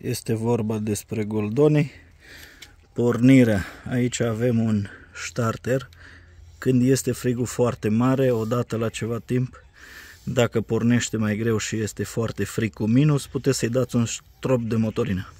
Este vorba despre goldoni. Pornirea. Aici avem un starter. Când este frigul foarte mare, odată la ceva timp, dacă pornește mai greu și este foarte frig cu minus, puteți să-i dați un strop de motorină.